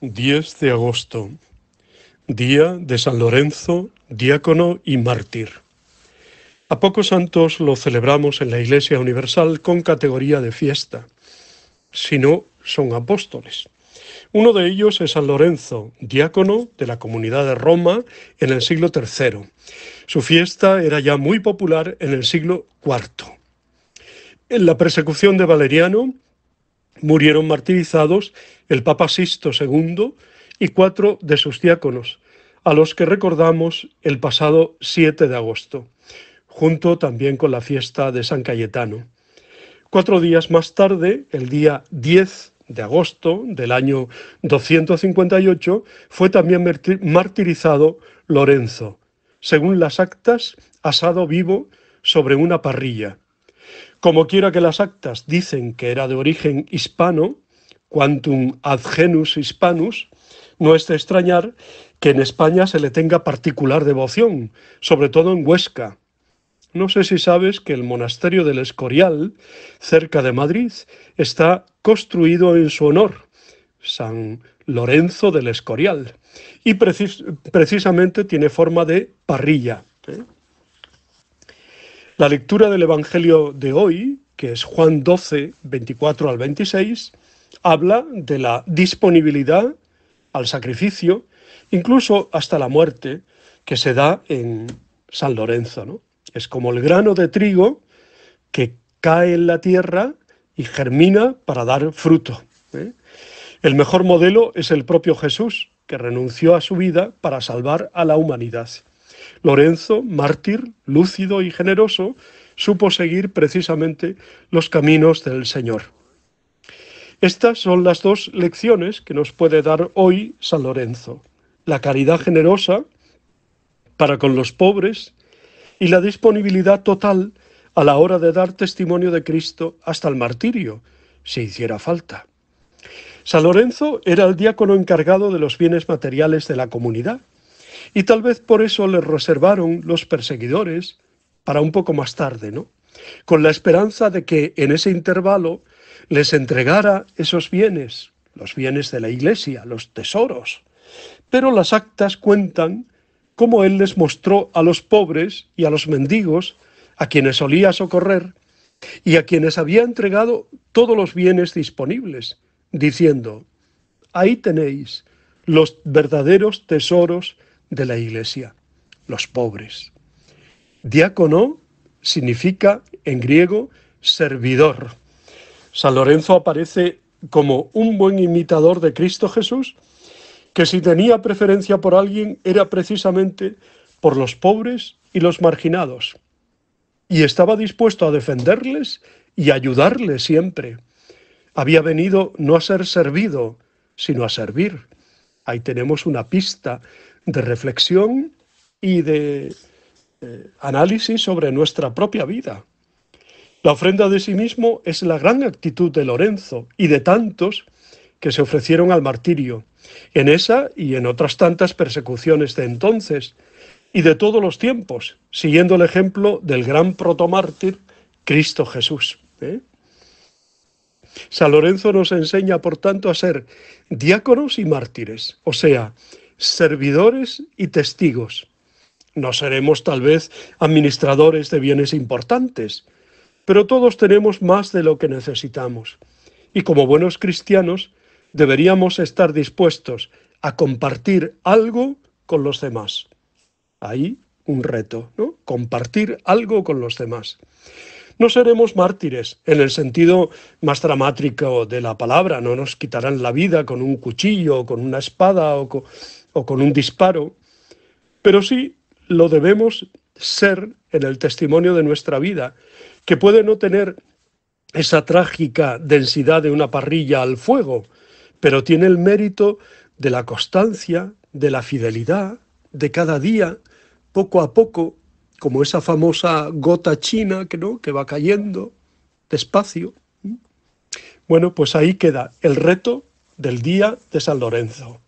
10 de agosto, día de San Lorenzo, diácono y mártir. A pocos santos lo celebramos en la Iglesia Universal con categoría de fiesta, si no son apóstoles. Uno de ellos es San Lorenzo, diácono de la comunidad de Roma en el siglo III. Su fiesta era ya muy popular en el siglo IV. En la persecución de Valeriano, Murieron martirizados el Papa Sisto II y cuatro de sus diáconos, a los que recordamos el pasado 7 de agosto, junto también con la fiesta de San Cayetano. Cuatro días más tarde, el día 10 de agosto del año 258, fue también martirizado Lorenzo, según las actas, asado vivo sobre una parrilla. Como quiera que las actas dicen que era de origen hispano, quantum ad genus hispanus, no es de extrañar que en España se le tenga particular devoción, sobre todo en Huesca. No sé si sabes que el monasterio del Escorial, cerca de Madrid, está construido en su honor, San Lorenzo del Escorial, y precisamente tiene forma de parrilla. ¿eh? La lectura del Evangelio de hoy, que es Juan 12, 24 al 26, habla de la disponibilidad al sacrificio, incluso hasta la muerte, que se da en San Lorenzo. Es como el grano de trigo que cae en la tierra y germina para dar fruto. ¿eh? El mejor modelo es el propio Jesús, que renunció a su vida para salvar a la humanidad. Lorenzo, mártir, lúcido y generoso, supo seguir precisamente los caminos del Señor. Estas son las dos lecciones que nos puede dar hoy San Lorenzo. La caridad generosa para con los pobres y la disponibilidad total a la hora de dar testimonio de Cristo hasta el martirio, si hiciera falta. San Lorenzo era el diácono encargado de los bienes materiales de la comunidad y tal vez por eso les reservaron los perseguidores para un poco más tarde, ¿no? Con la esperanza de que en ese intervalo les entregara esos bienes, los bienes de la iglesia, los tesoros. Pero las actas cuentan cómo él les mostró a los pobres y a los mendigos, a quienes solía socorrer, y a quienes había entregado todos los bienes disponibles, diciendo, ahí tenéis los verdaderos tesoros de la iglesia, los pobres. Diácono significa en griego servidor. San Lorenzo aparece como un buen imitador de Cristo Jesús, que si tenía preferencia por alguien era precisamente por los pobres y los marginados, y estaba dispuesto a defenderles y ayudarles siempre. Había venido no a ser servido, sino a servir. Ahí tenemos una pista de reflexión y de eh, análisis sobre nuestra propia vida. La ofrenda de sí mismo es la gran actitud de Lorenzo y de tantos que se ofrecieron al martirio, en esa y en otras tantas persecuciones de entonces y de todos los tiempos, siguiendo el ejemplo del gran protomártir Cristo Jesús. ¿eh? San Lorenzo nos enseña, por tanto, a ser diáconos y mártires, o sea, servidores y testigos. No seremos tal vez administradores de bienes importantes, pero todos tenemos más de lo que necesitamos. Y como buenos cristianos, deberíamos estar dispuestos a compartir algo con los demás. Ahí un reto, ¿no? Compartir algo con los demás. No seremos mártires en el sentido más dramático de la palabra, no nos quitarán la vida con un cuchillo o con una espada o con o con un disparo, pero sí lo debemos ser en el testimonio de nuestra vida, que puede no tener esa trágica densidad de una parrilla al fuego, pero tiene el mérito de la constancia, de la fidelidad, de cada día, poco a poco, como esa famosa gota china que, ¿no? que va cayendo despacio. Bueno, pues ahí queda el reto del día de San Lorenzo.